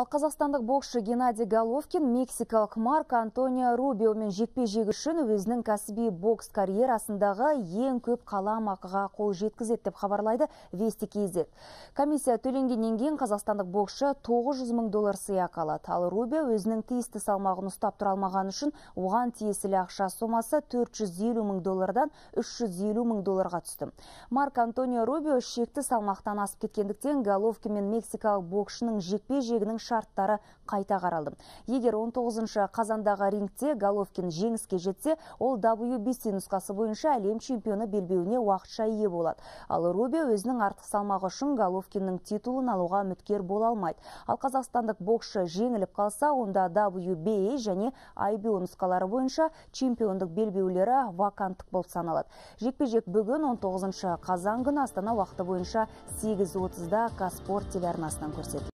Ал қазақстандық боксшы Геннадий Головкин мексикалық Марк Антонио Рубиомен жекпе жегі үшін өзінің кәсіби бокс карьерасындағы ең көп ақыға қол жеткізеді деп хабарлайды Вести KZ. Комиссия төленгеннен кейін қазақстандық боксшы 900 мың доллар сыйақы алады. Ал Рубио өзінің тиісті салмағын ұстап тұра үшін оған тиесілі ақша сомасы 450 мың доллардан 350 мың долларға түсті. Марк Антонио Рубио шекті салмақтан асып кеткендіктен Головкин мен мексикалық боксшының жекпе-жегінің шарттары қайта қаралды. Егер 19-шы қазандағы рингте Головкин жеңіске жетсе, ол WBC нұсқасы бойынша әлем чемпионы белбеуіне уақытша ие болады. Ал Рубио өзінің артық салмағы үшін Головкиннің титулын алуға үміткер бола алмайды. Ал қазақстандық боксшы жеңіліп қалса, онда WBA және IBO нұсқалары бойынша чемпиондық белбеулері ваканттық болып саналады. Жекпе-жек бүгін 19-шы қазан күні Астана уақыты бойынша 8.30-да Қазспорт телеарнасынан көрсетіледі